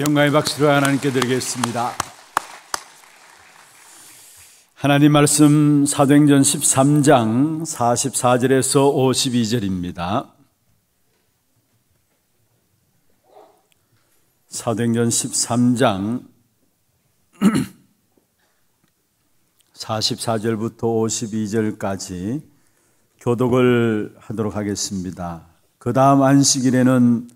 영광의 박수를 하나님께 드리겠습니다. 하나님 말씀 사도행전 13장 44절에서 52절입니다. 사도행전 13장 44절부터 52절까지 교독을 하도록 하겠습니다. 그 다음 안식일에는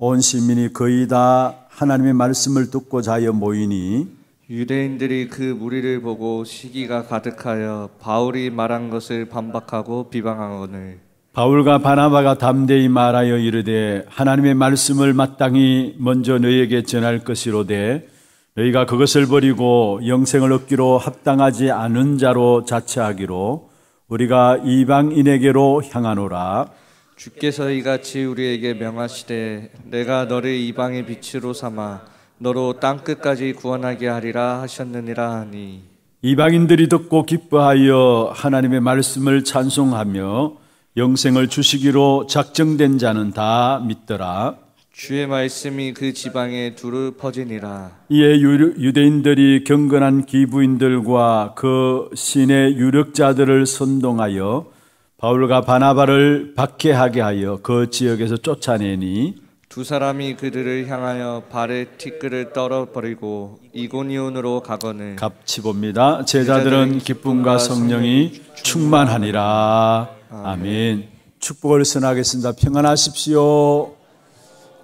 온 시민이 거의 다 하나님의 말씀을 듣고자 하여 모이니 유대인들이 그 무리를 보고 시기가 가득하여 바울이 말한 것을 반박하고 비방하거늘 바울과 바나바가 담대히 말하여 이르되 하나님의 말씀을 마땅히 먼저 너희에게 전할 것이로되 너희가 그것을 버리고 영생을 얻기로 합당하지 않은 자로 자처하기로 우리가 이방인에게로 향하노라 주께서 이같이 우리에게 명하시되 내가 너를 이방의 빛으로 삼아 너로 땅 끝까지 구원하게 하리라 하셨느니라 하니 이방인들이 듣고 기뻐하여 하나님의 말씀을 찬송하며 영생을 주시기로 작정된 자는 다 믿더라 주의 말씀이 그 지방에 두루 퍼지니라 이에 유대인들이 경건한 기부인들과 그 신의 유력자들을 선동하여 바울과 바나바를 박해하게 하여 그 지역에서 쫓아내니 두 사람이 그들을 향하여 발에 티끌을 떨어버리고 이고니온으로 가거늘 같이 봅니다. 제자들은 기쁨과 성령이 충만하니라. 아멘. 축복을 선하겠습니다. 평안하십시오.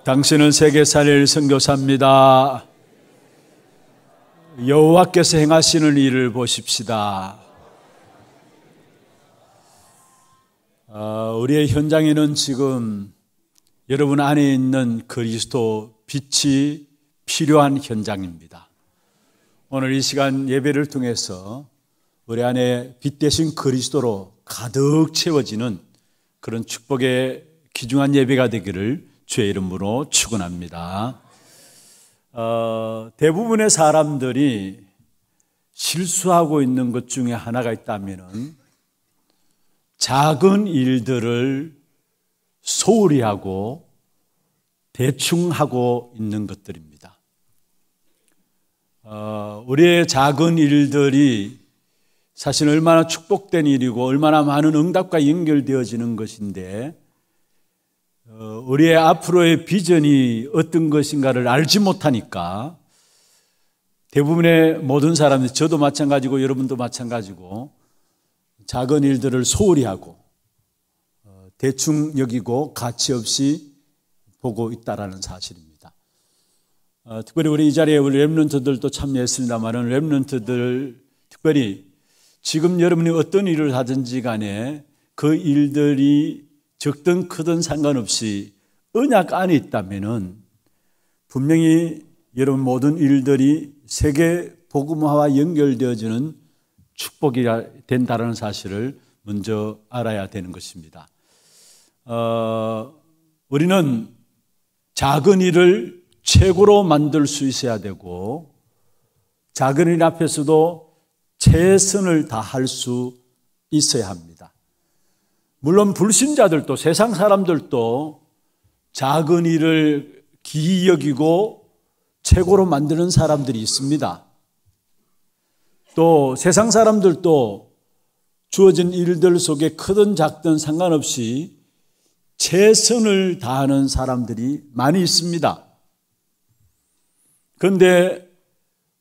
당신은 세계 살릴 선교사입니다. 여호와께서 행하시는 일을 보십시다. 어, 우리의 현장에는 지금 여러분 안에 있는 그리스도 빛이 필요한 현장입니다. 오늘 이 시간 예배를 통해서 우리 안에 빛 대신 그리스도로 가득 채워지는 그런 축복의 귀중한 예배가 되기를 주의 이름으로 축원합니다. 어, 대부분의 사람들이 실수하고 있는 것 중에 하나가 있다면은 작은 일들을 소홀히 하고 대충 하고 있는 것들입니다. 어, 우리의 작은 일들이 사실 얼마나 축복된 일이고 얼마나 많은 응답과 연결되어지는 것인데 어, 우리의 앞으로의 비전이 어떤 것인가를 알지 못하니까 대부분의 모든 사람들, 저도 마찬가지고 여러분도 마찬가지고 작은 일들을 소홀히 하고 어, 대충 여기고 가치 없이 보고 있다라는 사실입니다. 어, 특별히 우리 이 자리에 우리 랩런트들도 참여했습니다만은 랩런트들 특별히 지금 여러분이 어떤 일을 하든지 간에 그 일들이 적든 크든 상관없이 언약 안에 있다면은 분명히 여러분 모든 일들이 세계 복음화와 연결되어지는 축복이 된다는 사실을 먼저 알아야 되는 것입니다. 어, 우리는 작은 일을 최고로 만들 수 있어야 되고 작은 일 앞에서도 최선을 다할 수 있어야 합니다. 물론 불신자들도 세상 사람들도 작은 일을 기여기고 최고로 만드는 사람들이 있습니다. 또 세상 사람들도 주어진 일들 속에 크든 작든 상관없이 최선을 다하는 사람들이 많이 있습니다. 그런데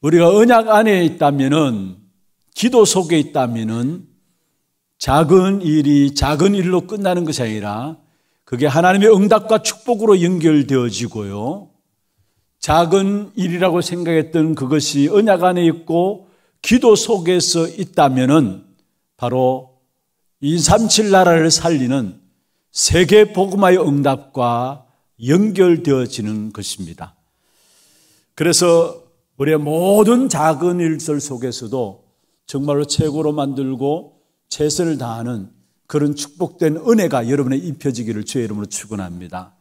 우리가 언약 안에 있다면은 기도 속에 있다면은 작은 일이 작은 일로 끝나는 것이 아니라 그게 하나님의 응답과 축복으로 연결되어지고요. 작은 일이라고 생각했던 그것이 언약 안에 있고 기도 속에서 있다면 바로 237 나라를 살리는 세계 복음화의 응답과 연결되어지는 것입니다. 그래서 우리의 모든 작은 일들 속에서도 정말로 최고로 만들고 최선을 다하는 그런 축복된 은혜가 여러분에 입혀지기를 주의 이름으로 축원합니다.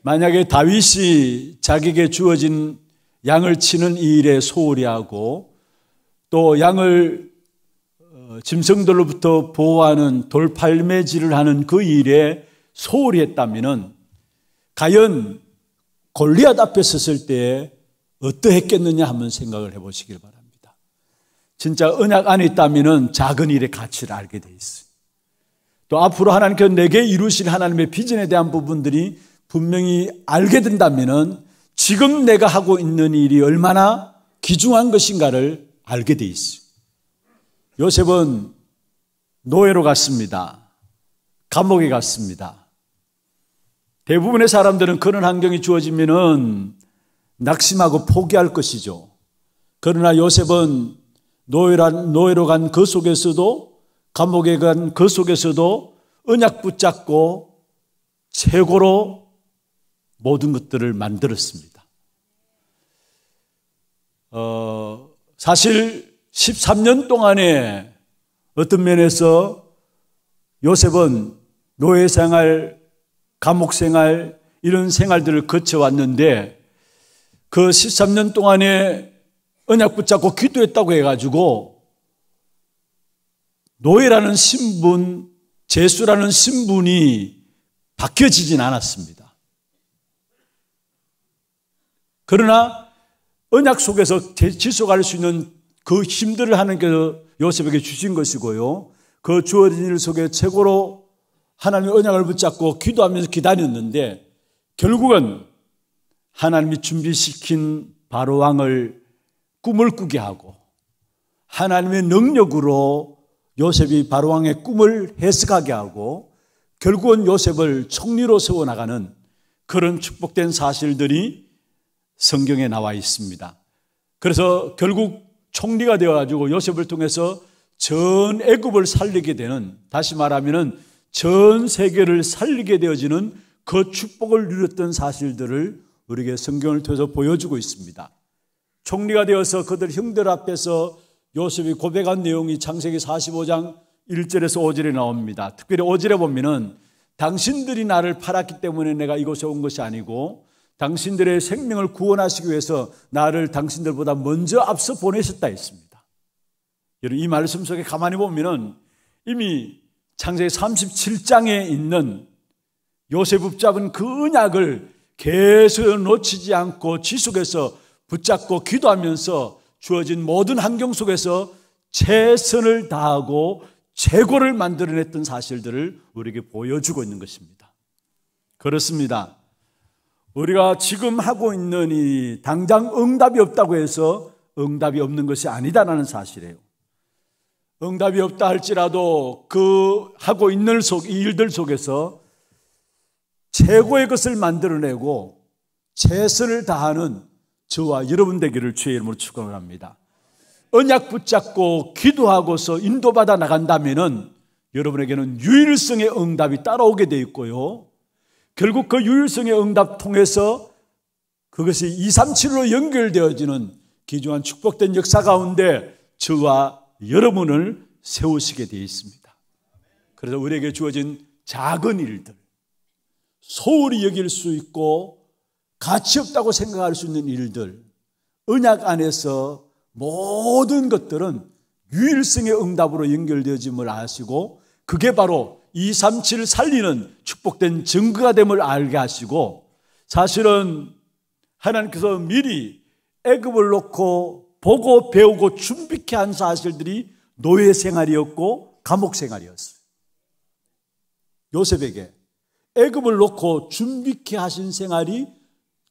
만약에 다윗이 자기에게 주어진 양을 치는 이 일에 소홀히 하고 또 양을 어, 짐승들로부터 보호하는 돌팔매질을 하는 그 일에 소홀히 했다면 과연 골리앗 앞에 섰을 때에 어떠했겠느냐 한번 생각을 해보시길 바랍니다. 진짜 언약 안에 있다면 작은 일의 가치를 알게 돼 있어요. 또 앞으로 하나님께서 내게 이루실 하나님의 비전에 대한 부분들이 분명히 알게 된다면 지금 내가 하고 있는 일이 얼마나 귀중한 것인가를 알게 돼 있어요. 요셉은 노예로 갔습니다. 감옥에 갔습니다. 대부분의 사람들은 그런 환경이 주어지면은 낙심하고 포기할 것이죠. 그러나 요셉은 노예란, 노예로 간 그 속에서도 감옥에 간 그 속에서도 언약 붙잡고 최고로 모든 것들을 만들었습니다. 어, 사실 13년 동안에 어떤 면에서 요셉은 노예 생활, 감옥 생활, 이런 생활들을 거쳐왔는데 그 13년 동안에 언약 붙잡고 기도했다고 해가지고 노예라는 신분, 재수라는 신분이 바뀌어지진 않았습니다. 그러나 언약 속에서 지속할 수 있는 그 힘들을 하나님께서 요셉에게 주신 것이고요. 그 주어진 일 속에 최고로 하나님의 언약을 붙잡고 기도하면서 기다렸는데 결국은 하나님이 준비시킨 바로 왕을 꿈을 꾸게 하고 하나님의 능력으로 요셉이 바로 왕의 꿈을 해석하게 하고 결국은 요셉을 총리로 세워나가는 그런 축복된 사실들이 성경에 나와 있습니다. 그래서 결국 총리가 되어가지고 요셉을 통해서 전 애굽을 살리게 되는 다시 말하면은 전 세계를 살리게 되어지는 그 축복을 누렸던 사실들을 우리에게 성경을 통해서 보여주고 있습니다. 총리가 되어서 그들 형들 앞에서 요셉이 고백한 내용이 창세기 45장 1절에서 5절에 나옵니다. 특별히 5절에 보면은 당신들이 나를 팔았기 때문에 내가 이곳에 온 것이 아니고 당신들의 생명을 구원하시기 위해서 나를 당신들보다 먼저 앞서 보내셨다 했습니다. 여러분 이 말씀 속에 가만히 보면 이미 창세기 37장에 있는 요셉 붙잡은 그 언약을 계속 놓치지 않고 지속해서 붙잡고 기도하면서 주어진 모든 환경 속에서 최선을 다하고 최고를 만들어냈던 사실들을 우리에게 보여주고 있는 것입니다. 그렇습니다. 우리가 지금 하고 있는 이 당장 응답이 없다고 해서 응답이 없는 것이 아니다라는 사실이에요. 응답이 없다 할지라도 그 하고 있는 속, 이 일들 속에서 최고의 것을 만들어내고 최선을 다하는 저와 여러분 되기를 주의 이름으로 축원합니다. 언약 붙잡고 기도하고서 인도받아 나간다면 여러분에게는 유일성의 응답이 따라오게 돼 있고요. 결국 그 유일성의 응답 통해서 그것이 237로 연결되어지는 기조한 축복된 역사 가운데 저와 여러분을 세우시게 되어 있습니다. 그래서 우리에게 주어진 작은 일들, 소홀히 여길 수 있고 가치 없다고 생각할 수 있는 일들, 언약 안에서 모든 것들은 유일성의 응답으로 연결되어짐을 아시고 그게 바로 237을 살리는 축복된 증거가 됨을 알게 하시고 사실은 하나님께서 미리 애급을 놓고 보고 배우고 준비케 한 사실들이 노예 생활이었고 감옥 생활이었어요. 요셉에게 애급을 놓고 준비케 하신 생활이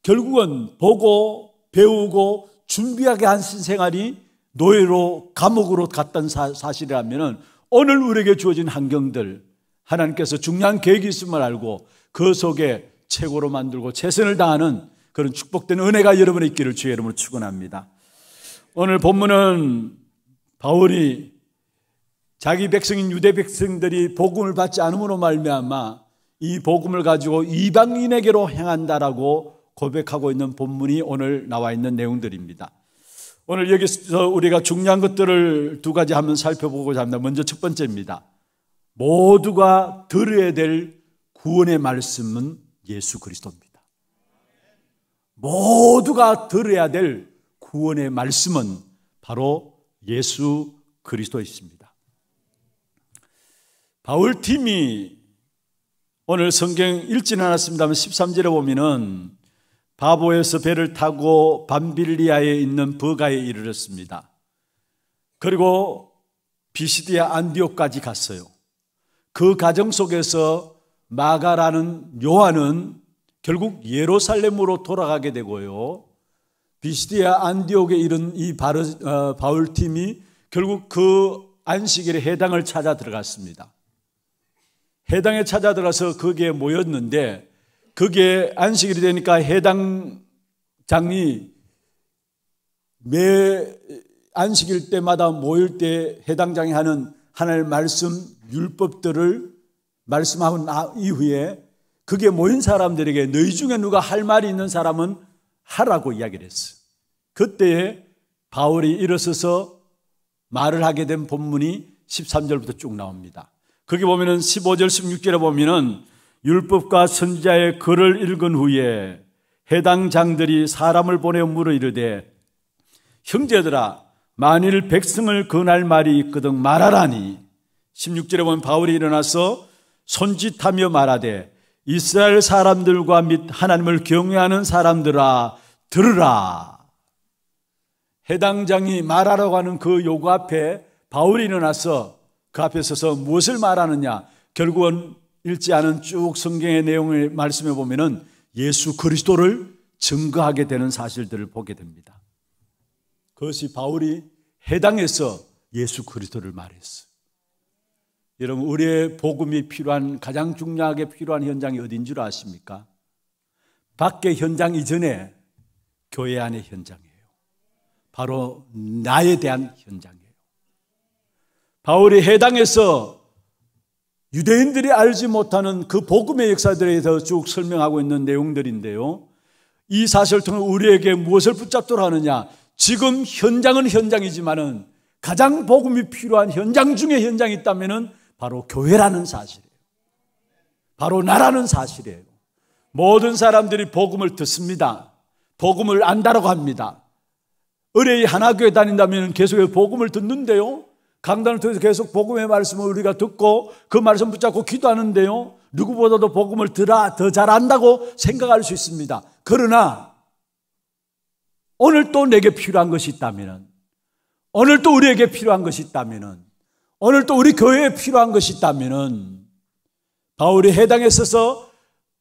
결국은 보고 배우고 준비하게 하신 생활이 노예로 감옥으로 갔던 사, 실이라면 오늘 우리에게 주어진 환경들 하나님께서 중요한 계획이 있음을 알고 그 속에 최고로 만들고 최선을 다하는 그런 축복된 은혜가 여러분의 있기를 주의 이름으로 축원합니다. 오늘 본문은 바울이 자기 백성인 유대 백성들이 복음을 받지 않음으로 말미암아 이 복음을 가지고 이방인에게로 행한다라고 고백하고 있는 본문이 오늘 나와 있는 내용들입니다. 오늘 여기서 우리가 중요한 것들을 두 가지 한번 살펴보고자 합니다. 먼저 첫 번째입니다. 모두가 들어야 될 구원의 말씀은 예수 그리스도입니다. 모두가 들어야 될 구원의 말씀은 바로 예수 그리스도이십니다. 바울 팀이 오늘 성경 읽지는 않았습니다만 13절에 보면은 바보에서 배를 타고 밤빌리아에 있는 버가에 이르렀습니다. 그리고 비시디아 안디옥까지 갔어요. 그 과정 속에서 마가라는 요한은 결국 예루살렘으로 돌아가게 되고요. 비시디아 안디옥에 이른 이 바르, 어, 바울팀이 결국 그 안식일에 해당을 찾아 들어갔습니다. 해당에 찾아 들어서 거기에 모였는데 그게 안식일이 되니까 해당장이 매 안식일 때마다 모일 때 해당장이 하는 하나님의 말씀 율법들을 말씀하고 나 이후에 그게 모인 사람들에게 너희 중에 누가 할 말이 있는 사람은 하라고 이야기를 했어요. 그때에 바울이 일어서서 말을 하게 된 본문이 13절부터 쭉 나옵니다. 거기 보면은 15절 16절에 보면은 율법과 선지자의 글을 읽은 후에 해당 장들이 사람을 보내 물어 이르되 형제들아 만일 백성을 건할 말이 있거든 말하라니 16절에 보면 바울이 일어나서 손짓하며 말하되 이스라엘 사람들과 및 하나님을 경외하는 사람들아 들으라 해당 장이 말하라고 하는 그 요구 앞에 바울이 일어나서 그 앞에 서서 무엇을 말하느냐 결국은 읽지 않은 쭉 성경의 내용을 말씀해 보면은 예수 그리스도를 증거하게 되는 사실들을 보게 됩니다. 그것이 바울이 해당해서 예수 그리스도를 말했어. 여러분, 우리의 복음이 필요한 가장 중요하게 필요한 현장이 어딘 줄 아십니까? 밖의 현장 이전에 교회 안의 현장이에요. 바로 나에 대한 현장이에요. 바울이 해당해서 유대인들이 알지 못하는 그 복음의 역사들에 대해서 쭉 설명하고 있는 내용들인데요. 이 사실을 통해 우리에게 무엇을 붙잡도록 하느냐? 지금 현장은 현장이지만은 가장 복음이 필요한 현장 중에 현장이 있다면은 바로 교회라는 사실이에요. 바로 나라는 사실이에요. 모든 사람들이 복음을 듣습니다. 복음을 안다라고 합니다. 의뢰의 하나 교회 다닌다면 계속 복음을 듣는데요. 강단을 통해서 계속 복음의 말씀을 우리가 듣고 그 말씀 붙잡고 기도하는데요. 누구보다도 복음을 들아 더 잘한다고 생각할 수 있습니다. 그러나 오늘 또 내게 필요한 것이 있다면은 오늘 또 우리에게 필요한 것이 있다면은 오늘 또 우리 교회에 필요한 것이 있다면은 바울이 해당에 있어서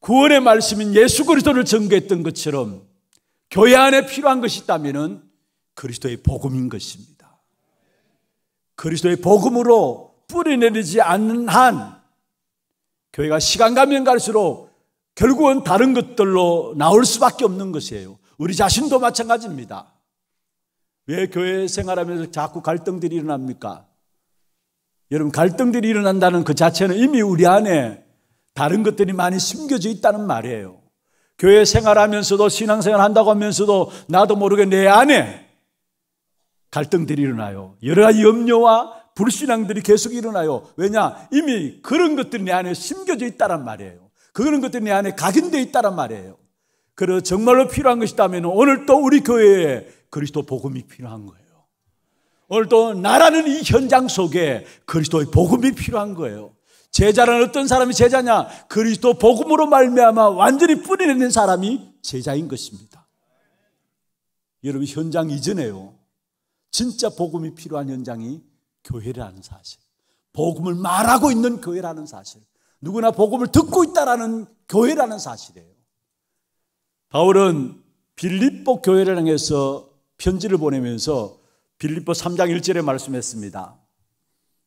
구원의 말씀인 예수 그리스도를 전개했던 것처럼 교회 안에 필요한 것이 있다면은 그리스도의 복음인 것입니다. 그리스도의 복음으로 뿌리내리지 않는 한 교회가 시간 가면 갈수록 결국은 다른 것들로 나올 수밖에 없는 것이에요. 우리 자신도 마찬가지입니다. 왜 교회 생활하면서 자꾸 갈등들이 일어납니까? 여러분, 갈등들이 일어난다는 그 자체는 이미 우리 안에 다른 것들이 많이 숨겨져 있다는 말이에요. 교회 생활하면서도 신앙생활 한다고 하면서도 나도 모르게 내 안에 갈등들이 일어나요. 여러 가지 염려와 불신앙들이 계속 일어나요. 왜냐? 이미 그런 것들이 내 안에 심겨져 있다란 말이에요. 그런 것들이 내 안에 각인되어 있다란 말이에요. 그래서 정말로 필요한 것이다면 오늘 또 우리 교회에 그리스도 복음이 필요한 거예요. 오늘 또 나라는 이 현장 속에 그리스도의 복음이 필요한 거예요. 제자는 어떤 사람이 제자냐? 그리스도 복음으로 말미암아 완전히 뿌리내는 사람이 제자인 것입니다. 여러분 현장 이전에요. 진짜 복음이 필요한 현장이 교회라는 사실. 복음을 말하고 있는 교회라는 사실. 누구나 복음을 듣고 있다라는 교회라는 사실이에요. 바울은 빌립보 교회를 향해서 편지를 보내면서 빌립보 3장 1절에 말씀했습니다.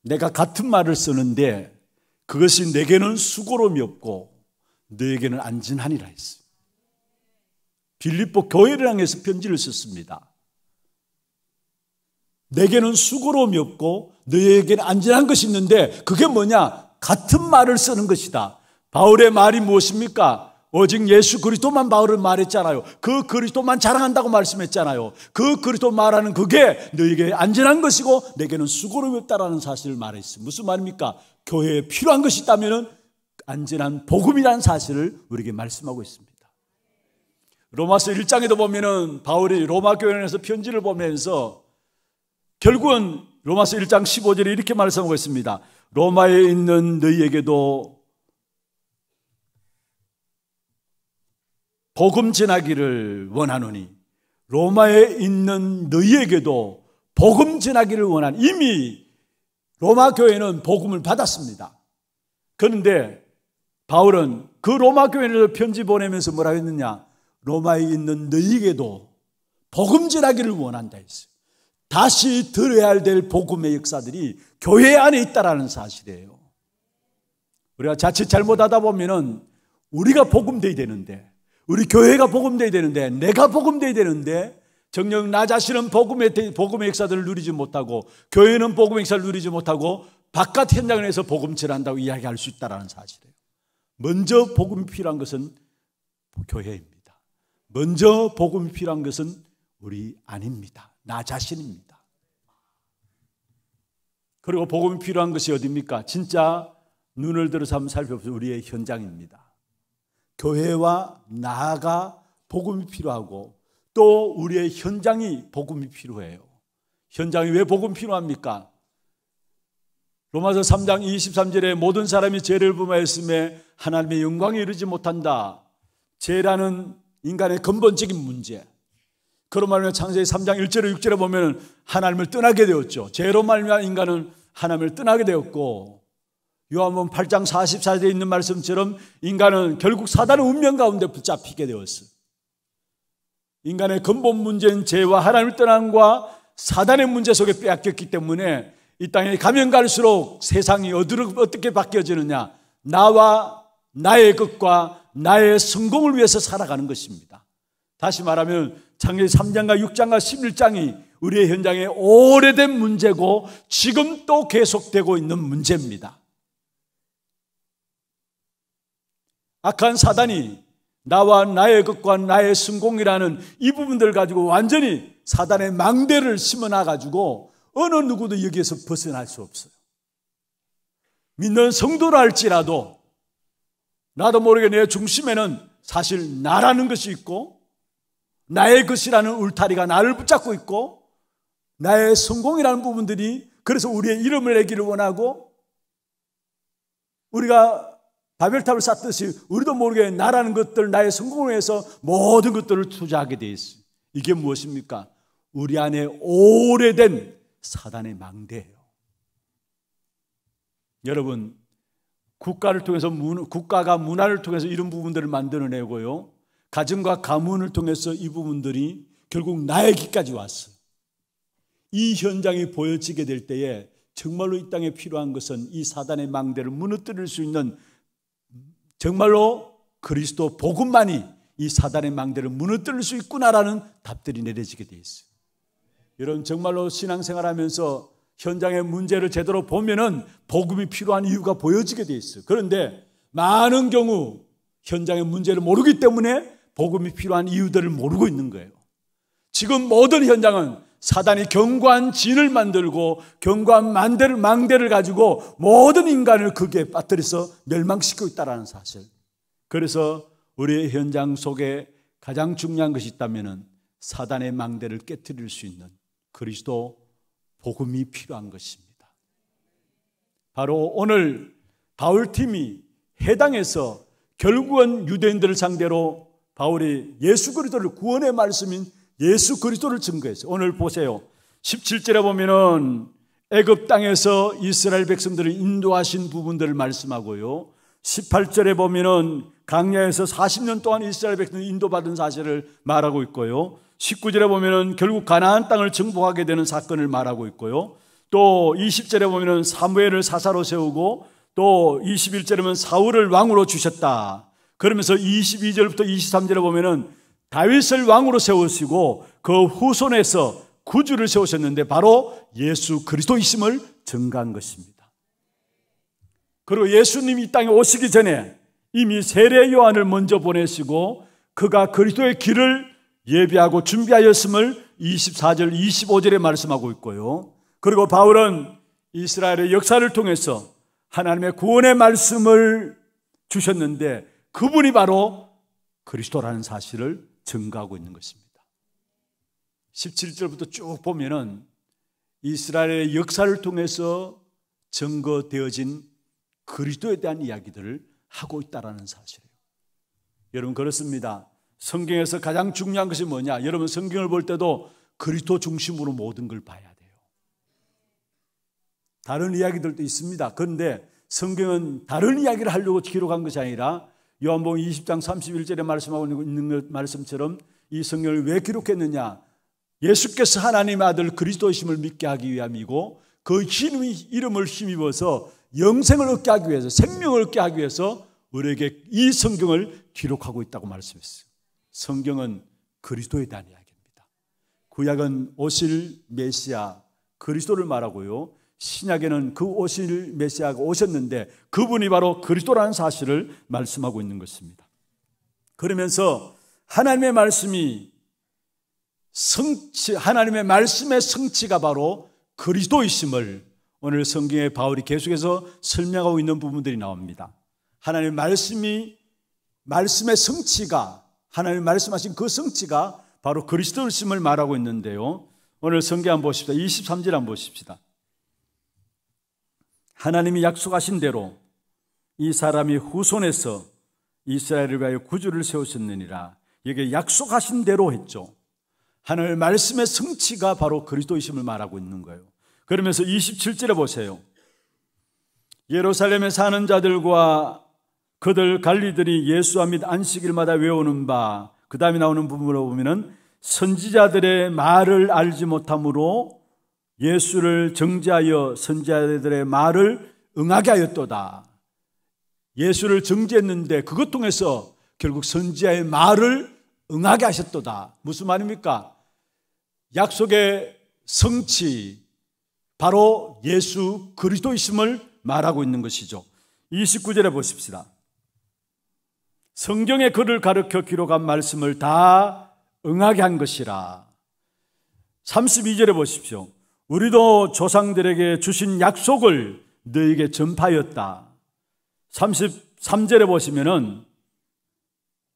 내가 같은 말을 쓰는데 그것이 내게는 수고로움이 없고 너에게는 안진하니라 했어요. 빌립보 교회를 향해서 편지를 썼습니다. 내게는 수고로움이 없고 너에게는 안전한 것이 있는데 그게 뭐냐? 같은 말을 쓰는 것이다. 바울의 말이 무엇입니까? 오직 예수 그리스도만 바울을 말했잖아요. 그 그리스도만 자랑한다고 말씀했잖아요. 그 그리스도 말하는 그게 너에게 안전한 것이고 내게는 수고로움이 없다라는 사실을 말했어요. 무슨 말입니까? 교회에 필요한 것이 있다면 안전한 복음이라는 사실을 우리에게 말씀하고 있습니다. 로마서 1장에도 보면은 바울이 로마 교회에서 편지를 보면서 결국은 로마서 1장 15절에 이렇게 말씀하고 있습니다. 로마에 있는 너희에게도 복음 전하기를 원하노니 로마에 있는 너희에게도 복음 전하기를 원한 이미 로마 교회는 복음을 받았습니다. 그런데 바울은 그 로마 교회를 편지 보내면서 뭐라 했느냐? 로마에 있는 너희에게도 복음 전하기를 원한다 했어요. 다시 들어야 될 복음의 역사들이 교회 안에 있다라는 사실이에요. 우리가 자칫 잘못하다 보면은 우리가 복음돼야 되는데, 우리 교회가 복음돼야 되는데, 내가 복음돼야 되는데, 정녕 나 자신은 복음의, 복음의 역사들을 누리지 못하고, 교회는 복음의 역사를 누리지 못하고, 바깥 현장에서 복음치 한다고 이야기할 수 있다는 사실이에요. 먼저 복음이 필요한 것은 교회입니다. 먼저 복음이 필요한 것은 우리 아닙니다. 나 자신입니다. 그리고 복음이 필요한 것이 어디입니까? 진짜 눈을 들어서 한번 살펴보세요. 우리의 현장입니다. 교회와 나아가 복음이 필요하고 또 우리의 현장이 복음이 필요해요. 현장이 왜 복음 필요합니까? 로마서 3장 23절에 모든 사람이 죄를 범하였음에 하나님의 영광에 이르지 못한다. 죄라는 인간의 근본적인 문제. 그런 말면 창세기 3장 1절에 6절에 보면 하나님을 떠나게 되었죠. 죄로 말미암아 인간은 하나님을 떠나게 되었고 요한음 8장 44절에 있는 말씀처럼 인간은 결국 사단의 운명 가운데 붙잡히게 되었어요. 인간의 근본 문제인 죄와 하나님을 떠남과 사단의 문제 속에 빼앗겼기 때문에 이 땅에 가면 갈수록 세상이 어디로 어떻게 바뀌어지느냐? 나와 나의 것과 나의 성공을 위해서 살아가는 것입니다. 다시 말하면 창세기 3장과 6장과 11장이 우리의 현장에 오래된 문제고 지금 또 계속되고 있는 문제입니다. 악한 사단이 나와 나의 것과 나의 성공이라는 이 부분들 가지고 완전히 사단의 망대를 심어놔 가지고 어느 누구도 여기에서 벗어날 수 없어요. 믿는 성도라 할지라도 나도 모르게 내 중심에는 사실 나라는 것이 있고 나의 것이라는 울타리가 나를 붙잡고 있고 나의 성공이라는 부분들이 그래서 우리의 이름을 내기를 원하고 우리가 바벨탑을 쌓듯이 우리도 모르게 나라는 것들 나의 성공을 위해서 모든 것들을 투자하게 돼 있어요. 이게 무엇입니까? 우리 안에 오래된 사단의 망대예요. 여러분 국가를 통해서 문, 국가가 문화를 통해서 이런 부분들을 만들어내고요. 가정과 가문을 통해서 이 부분들이 결국 나에게까지 왔어. 이 현장이 보여지게 될 때에 정말로 이 땅에 필요한 것은 이 사단의 망대를 무너뜨릴 수 있는 정말로 그리스도 복음만이 이 사단의 망대를 무너뜨릴 수 있구나라는 답들이 내려지게 돼 있어요. 여러분 정말로 신앙생활하면서 현장의 문제를 제대로 보면은 복음이 필요한 이유가 보여지게 돼 있어요. 그런데 많은 경우 현장의 문제를 모르기 때문에 복음이 필요한 이유들을 모르고 있는 거예요. 지금 모든 현장은 사단이 견고한 진을 만들고 견고한 만대를, 망대를 가지고 모든 인간을 거기에 빠뜨려서 멸망시키고 있다는 사실. 그래서 우리의 현장 속에 가장 중요한 것이 있다면 사단의 망대를 깨뜨릴 수 있는 그리스도 복음이 필요한 것입니다. 바로 오늘 바울팀이 해당해서 결국은 유대인들을 상대로 바울이 예수 그리스도를 구원의 말씀인 예수 그리스도를 증거했어요. 오늘 보세요. 17절에 보면은 애굽 땅에서 이스라엘 백성들을 인도하신 부분들을 말씀하고요. 18절에 보면은 강야에서 40년 동안 이스라엘 백성을 인도받은 사실을 말하고 있고요. 19절에 보면은 결국 가나안 땅을 정복하게 되는 사건을 말하고 있고요. 또 20절에 보면은 사무엘을 사사로 세우고 또 21절에는 사울을 왕으로 주셨다. 그러면서 22절부터 23절에 보면은 다윗을 왕으로 세우시고 그 후손에서 구주를 세우셨는데 바로 예수 그리스도이심을 증가한 것입니다. 그리고 예수님이 이 땅에 오시기 전에 이미 세례 요한을 먼저 보내시고 그가 그리스도의 길을 예비하고 준비하였음을 24절, 25절에 말씀하고 있고요. 그리고 바울은 이스라엘의 역사를 통해서 하나님의 구원의 말씀을 주셨는데 그분이 바로 그리스도라는 사실을 증가하고 있는 것입니다. 17절부터 쭉 보면은 이스라엘의 역사를 통해서 증거되어진 그리스도에 대한 이야기들을 하고 있다라는 사실이에요. 여러분 그렇습니다. 성경에서 가장 중요한 것이 뭐냐? 여러분 성경을 볼 때도 그리스도 중심으로 모든 걸 봐야 돼요. 다른 이야기들도 있습니다. 그런데 성경은 다른 이야기를 하려고 기록한 것이 아니라 요한복음 20장 31절에 말씀하고 있는 말씀처럼 이 성경을 왜 기록했느냐? 예수께서 하나님의 아들 그리스도이심을 믿게 하기 위함이고 그 신의 이름을 힘입어서 영생을 얻게 하기 위해서 생명을 얻게 하기 위해서 우리에게 이 성경을 기록하고 있다고 말씀했어요. 성경은 그리스도에 대한 이야기입니다. 구약은 오실 메시아 그리스도를 말하고요. 신약에는 그 오실 메시아가 오셨는데 그분이 바로 그리스도라는 사실을 말씀하고 있는 것입니다. 그러면서 하나님의 말씀이 성취, 하나님의 말씀의 성취가 바로 그리스도이심을 오늘 성경의 바울이 계속해서 설명하고 있는 부분들이 나옵니다. 하나님의 말씀이, 말씀의 성취가, 하나님 말씀하신 그 성취가 바로 그리스도이심을 말하고 있는데요. 오늘 성경 한번 보십시다. 23절 한번 보십시다. 하나님이 약속하신 대로 이 사람이 후손에서 이스라엘을 위하여 구주를 세우셨느니라. 여기 약속하신 대로 했죠. 하늘 말씀의 성취가 바로 그리스도이심을 말하고 있는 거예요. 그러면서 27절에 보세요. 예루살렘에 사는 자들과 그들 관리들이 예수와 및 안식일마다 외우는 바, 그 다음에 나오는 부분으로 보면은 선지자들의 말을 알지 못함으로 예수를 정죄하여 선자들의 지 말을 응하게 하였도다. 예수를 정죄했는데 그것 통해서 결국 선지자의 말을 응하게 하셨도다. 무슨 말입니까? 약속의 성취 바로 예수 그리스도이심을 말하고 있는 것이죠. 29절에 보십시다. 성경의 글을 가르켜 기록한 말씀을 다 응하게 한 것이라. 32절에 보십시오. 우리도 조상들에게 주신 약속을 너에게 전파였다. 33절에 보시면은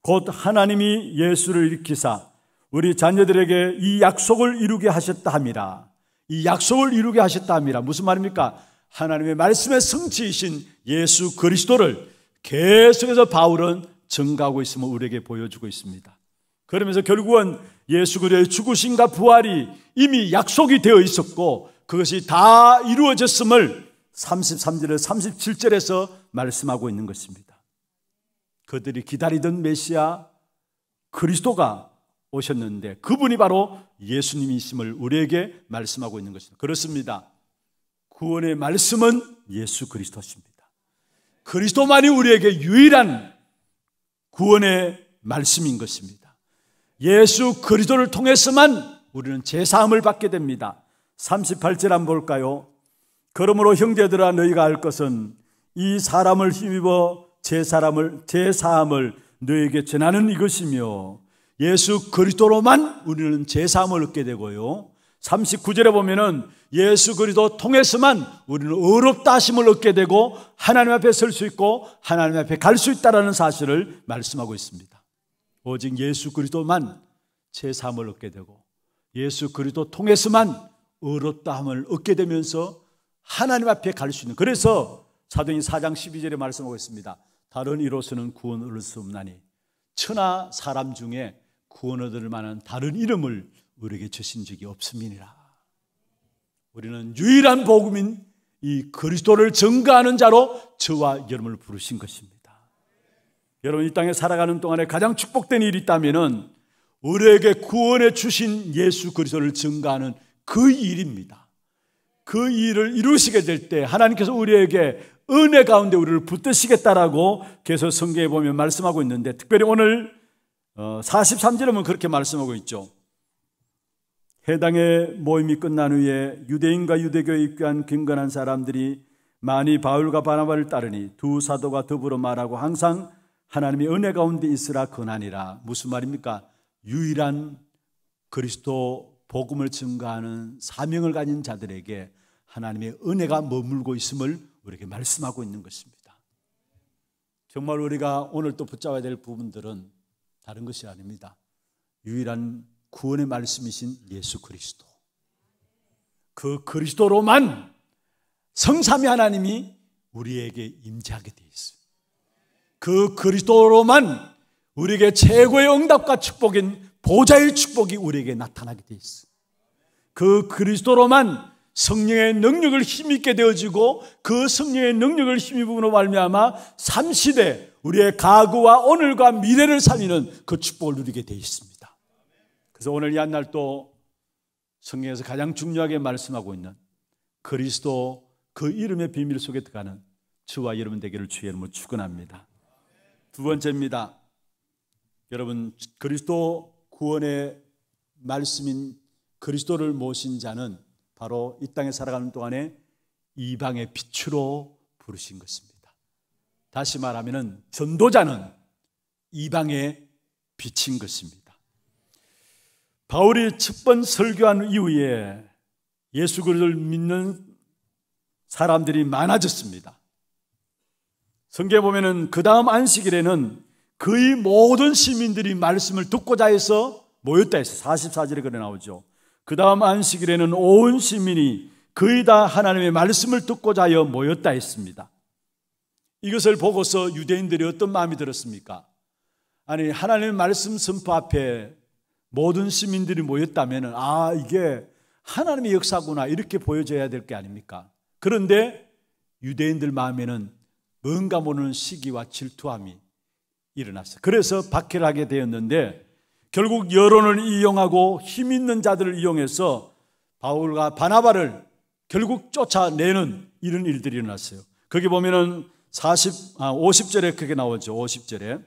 곧 하나님이 예수를 일으키사 우리 자녀들에게 이 약속을 이루게 하셨다 합니다. 이 약속을 이루게 하셨다 합니다. 무슨 말입니까? 하나님의 말씀의 성취이신 예수 그리스도를 계속해서 바울은 증가하고 있음을 우리에게 보여주고 있습니다. 그러면서 결국은 예수 그리스도의 죽으심과 부활이 이미 약속이 되어 있었고 그것이 다 이루어졌음을 33절에서 37절에서 말씀하고 있는 것입니다. 그들이 기다리던 메시아 그리스도가 오셨는데 그분이 바로 예수님이심을 우리에게 말씀하고 있는 것입니다. 그렇습니다. 구원의 말씀은 예수 그리스도십니다. 그리스도만이 우리에게 유일한 구원의 말씀인 것입니다. 예수 그리스도를 통해서만 우리는 제사함을 받게 됩니다. 38절 한번 볼까요? 그러므로 형제들아 너희가 알 것은 이 사람을 힘입어 제 사람을 제 사함을 너에게 전하는 이것이며 예수 그리스도로만 우리는 제 사함을 얻게 되고요. 39절에 보면은 예수 그리스도 통해서만 우리는 의롭다 하심을 얻게 되고 하나님 앞에 설 수 있고 하나님 앞에 갈 수 있다라는 사실을 말씀하고 있습니다. 오직 예수 그리스도만 제삼을 얻게 되고 예수 그리스도 통해서만 의롭다함을 얻게 되면서 하나님 앞에 갈 수 있는 그래서 사도인 4장 12절에 말씀하고 있습니다. 다른 이로서는 구원을 얻을 수 없나니 천하 사람 중에 구원 얻을 만한 다른 이름을 우리에게 주신 적이 없음이니라. 우리는 유일한 복음인 이 그리스도를 증거하는 자로 저와 여러분을 부르신 것입니다. 여러분 이 땅에 살아가는 동안에 가장 축복된 일이 있다면은 우리에게 구원해 주신 예수 그리스도를 증가하는 그 일입니다. 그 일을 이루시게 될 때 하나님께서 우리에게 은혜 가운데 우리를 붙드시겠다라고 계속 성경에 보면 말씀하고 있는데 특별히 오늘 43절에 어, 보 그렇게 말씀하고 있죠. 해당의 모임이 끝난 후에 유대인과 유대교에 입교한 경건한 사람들이 많이 바울과 바나바를 따르니 두 사도가 더불어 말하고 항상 하나님의 은혜 가운데 있으라 권하니라. 무슨 말입니까? 유일한 그리스도 복음을 증가하는 사명을 가진 자들에게 하나님의 은혜가 머물고 있음을 우리에게 말씀하고 있는 것입니다. 정말 우리가 오늘 또 붙잡아야 될 부분들은 다른 것이 아닙니다. 유일한 구원의 말씀이신 예수 그리스도. 그 그리스도로만 성삼위 하나님이 우리에게 임재하게 되어 있습니 그 그리스도로만 우리에게 최고의 응답과 축복인 보좌의 축복이 우리에게 나타나게 돼 있어. 그 그리스도로만 성령의 능력을 힘있게 되어지고 그 성령의 능력을 힘입음으로 말미암아 삼시대 우리의 가구와 오늘과 미래를 살리는 그 축복을 누리게 되 있습니다. 그래서 오늘 이 한날 또 성경에서 가장 중요하게 말씀하고 있는 그리스도 그 이름의 비밀 속에 들어가는 주와 여러분 되기를 주의 이름으로 축원합니다. 두 번째입니다. 여러분 그리스도 구원의 말씀인 그리스도를 모신 자는 바로 이 땅에 살아가는 동안에 이방의 빛으로 부르신 것입니다. 다시 말하면 전도자는 이방의 빛인 것입니다. 바울이 첫 번 설교한 이후에 예수 그리스도를 믿는 사람들이 많아졌습니다. 성경에 보면은 그 다음 안식일에는 거의 모든 시민들이 말씀을 듣고자 해서 모였다 해서 44절에 그래 나오죠. 그 다음 안식일에는 온 시민이 거의 다 하나님의 말씀을 듣고자 하여 모였다 했습니다. 이것을 보고서 유대인들이 어떤 마음이 들었습니까? 아니, 하나님의 말씀 선포 앞에 모든 시민들이 모였다면, 아, 이게 하나님의 역사구나, 이렇게 보여져야 될 게 아닙니까? 그런데 유대인들 마음에는 응가모는 시기와 질투함이 일어났어요. 그래서 박해 하게 되었는데 결국 여론을 이용하고 힘 있는 자들을 이용해서 바울과 바나바를 결국 쫓아내는 이런 일들이 일어났어요. 거기 보면은 40, 아, 50절에 크게 나오죠. 50절에.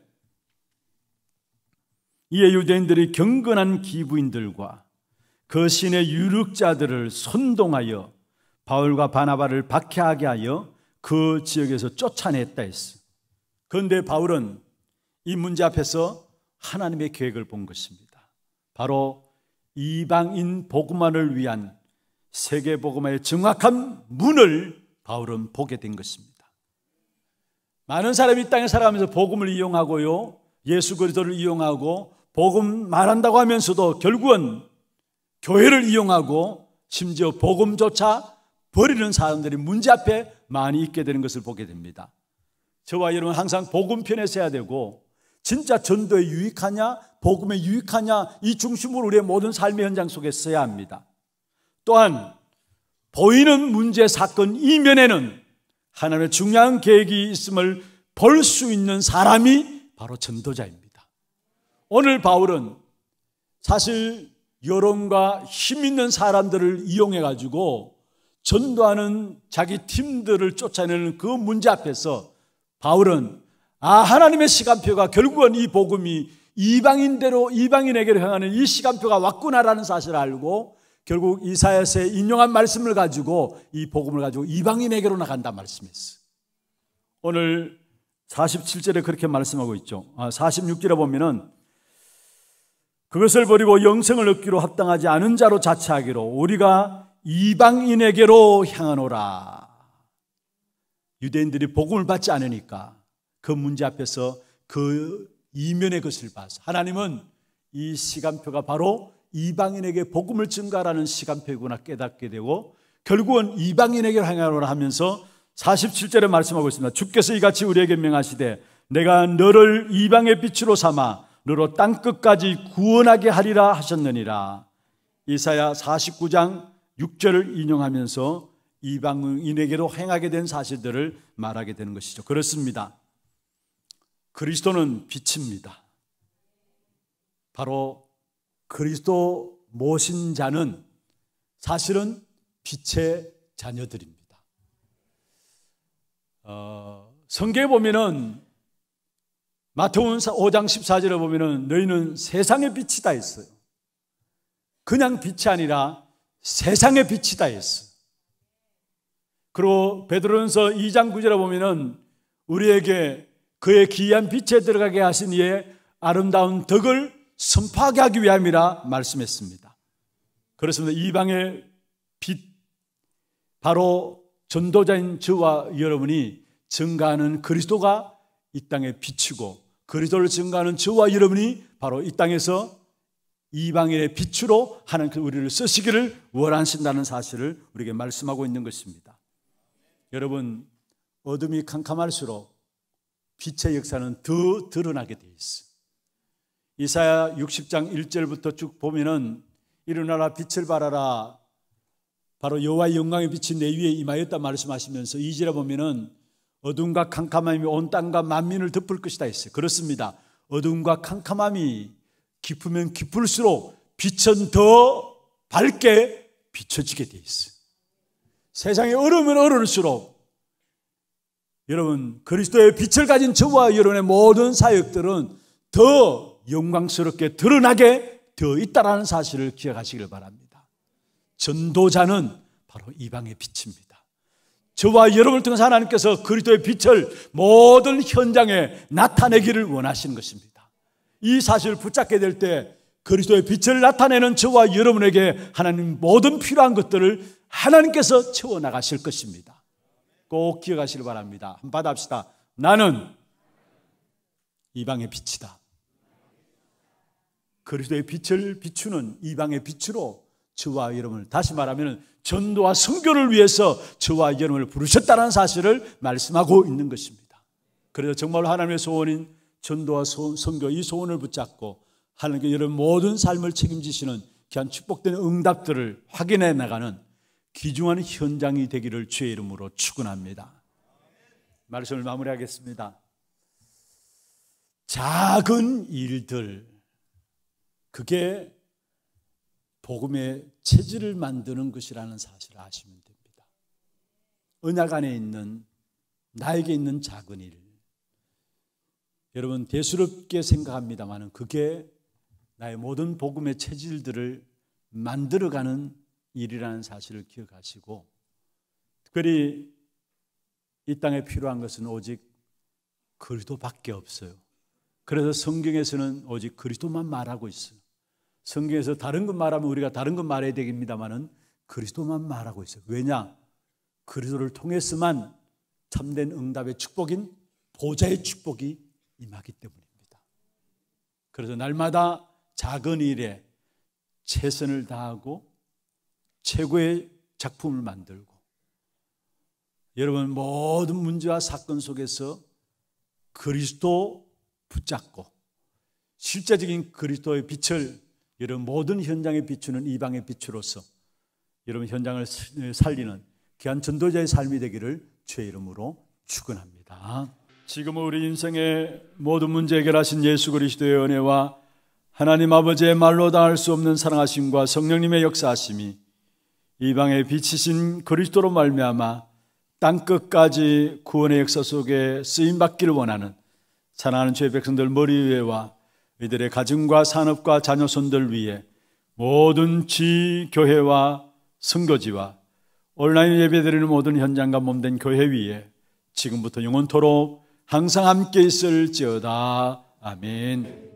이에 유대인들이 경건한 기부인들과 그 신의 유력자들을 선동하여 바울과 바나바를 박해하게 하여 그 지역에서 쫓아냈다 했어. 그런데 바울은 이 문제 앞에서 하나님의 계획을 본 것입니다. 바로 이방인 복음화을 위한 세계 복음의 정확한 문을 바울은 보게 된 것입니다. 많은 사람이 땅에 살아가면서 복음을 이용하고요. 예수 그리스도를 이용하고 복음 말한다고 하면서도 결국은 교회를 이용하고 심지어 복음조차 버리는 사람들이 문제 앞에 많이 있게 되는 것을 보게 됩니다. 저와 여러분 항상 복음편에 서야 되고 진짜 전도에 유익하냐 복음에 유익하냐 이 중심으로 우리의 모든 삶의 현장 속에 서야 합니다. 또한 보이는 문제 사건 이면에는 하나님의 중요한 계획이 있음을 볼 수 있는 사람이 바로 전도자입니다. 오늘 바울은 사실 여론과 힘 있는 사람들을 이용해 가지고 전도하는 자기 팀들을 쫓아내는 그 문제 앞에서 바울은 아 하나님의 시간표가 결국은 이 복음이 이방인대로 이방인에게 향하는 이 시간표가 왔구나라는 사실을 알고 결국 이사야서에 인용한 말씀을 가지고 이 복음을 가지고 이방인에게로 나간다 말씀했어. 오늘 47절에 그렇게 말씀하고 있죠. 아, 46절에 보면은 그것을 버리고 영생을 얻기로 합당하지 않은 자로 자처하기로 우리가 이방인에게로 향하노라. 유대인들이 복음을 받지 않으니까 그 문제 앞에서 그 이면의 것을 봐서 하나님은 이 시간표가 바로 이방인에게 복음을 증가라는 하 시간표이구나 깨닫게 되고 결국은 이방인에게 향하노라 하면서 47절에 말씀하고 있습니다. 주께서 이같이 우리에게 명하시되 내가 너를 이방의 빛으로 삼아 너로 땅 끝까지 구원하게 하리라 하셨느니라. 이사야 49장 6절을 인용하면서 이방인에게로 행하게 된 사실들을 말하게 되는 것이죠. 그렇습니다. 그리스도는 빛입니다. 바로 그리스도 모신 자는 사실은 빛의 자녀들입니다. 어, 성경에 보면은 마태원 5장 14절에 보면은 너희는 세상의 빛이다 했어요. 그냥 빛이 아니라 세상의 빛이다 했어. 그리고 베드로전서 2장 9절에 보면은 우리에게 그의 기한 빛에 들어가게 하신 이의 아름다운 덕을 선파하게 하기 위함이라 말씀했습니다. 그렇습니다. 이방의 빛 바로 전도자인 저와 여러분이 증가하는 그리스도가 이 땅에 비치고 그리스도를 증가하는 저와 여러분이 바로 이 땅에서 이방인의 빛으로 하나님께서 그 우리를 쓰시기를 원하신다는 사실을 우리에게 말씀하고 있는 것입니다. 여러분 어둠이 캄캄할수록 빛의 역사는 더 드러나게 돼 있어. 이사야 60장 1절부터 쭉 보면은 일어나라 빛을 발하라 바로 여호와의 영광의 빛이 내 위에 임하였다 말씀하시면서 이절에 보면은 어둠과 캄캄함이 온 땅과 만민을 덮을 것이다 했어요. 그렇습니다. 어둠과 캄캄함이 깊으면 깊을수록 빛은 더 밝게 비춰지게 돼 있어. 세상이 얼으면 얼을수록 여러분 그리스도의 빛을 가진 저와 여러분의 모든 사역들은 더 영광스럽게 드러나게 되어 있다라는 사실을 기억하시길 바랍니다. 전도자는 바로 이방의 빛입니다. 저와 여러분을 통해서 하나님께서 그리스도의 빛을 모든 현장에 나타내기를 원하시는 것입니다. 이 사실을 붙잡게 될 때 그리스도의 빛을 나타내는 저와 여러분에게 하나님 모든 필요한 것들을 하나님께서 채워나가실 것입니다. 꼭 기억하시길 바랍니다. 한번 받아합시다. 나는 이방의 빛이다. 그리스도의 빛을 비추는 이방의 빛으로 저와 여러분을 다시 말하면 전도와 선교를 위해서 저와 여러분을 부르셨다는 사실을 말씀하고 있는 것입니다. 그래서 정말 하나님의 소원인 전도와 소원, 선교 이 소원을 붙잡고 하나님께 여러분 모든 삶을 책임지시는 귀한 축복된 응답들을 확인해 나가는 귀중한 현장이 되기를 주의 이름으로 축원합니다. 말씀을 마무리하겠습니다. 작은 일들 그게 복음의 체질을 만드는 것이라는 사실을 아시면 됩니다. 언약 안에 있는 나에게 있는 작은 일 여러분 대수롭게 생각합니다만은 그게 나의 모든 복음의 체질들을 만들어가는 일이라는 사실을 기억하시고 특별히 이 땅에 필요한 것은 오직 그리스도밖에 없어요. 그래서 성경에서는 오직 그리스도만 말하고 있어요. 성경에서 다른 것 말하면 우리가 다른 것 말해야 되겠습니다만은 그리스도만 말하고 있어요. 왜냐? 그리스도를 통해서만 참된 응답의 축복인 보좌의 축복이 임하기 때문입니다. 그래서 날마다 작은 일에 최선을 다하고 최고의 작품을 만들고 여러분 모든 문제와 사건 속에서 그리스도 붙잡고 실제적인 그리스도의 빛을 여러분 모든 현장에 비추는 이방의 빛으로서 여러분 현장을 살리는 귀한 전도자의 삶이 되기를 주의 이름으로 축원합니다. 지금 우리 인생의 모든 문제 해결하신 예수 그리스도의 은혜와 하나님 아버지의 말로 다할수 없는 사랑하심과 성령님의 역사하심이 이방에 비치신 그리스도로 말미암아 땅 끝까지 구원의 역사 속에 쓰임 받기를 원하는 사랑하는 주의 백성들 머리 위에와 이들의 가정과 산업과 자녀손들 위에 모든 지 교회와 선교지와 온라인 예배드리는 모든 현장과 몸된 교회 위에 지금부터 영원토록 항상 함께 있을지어다. 아멘.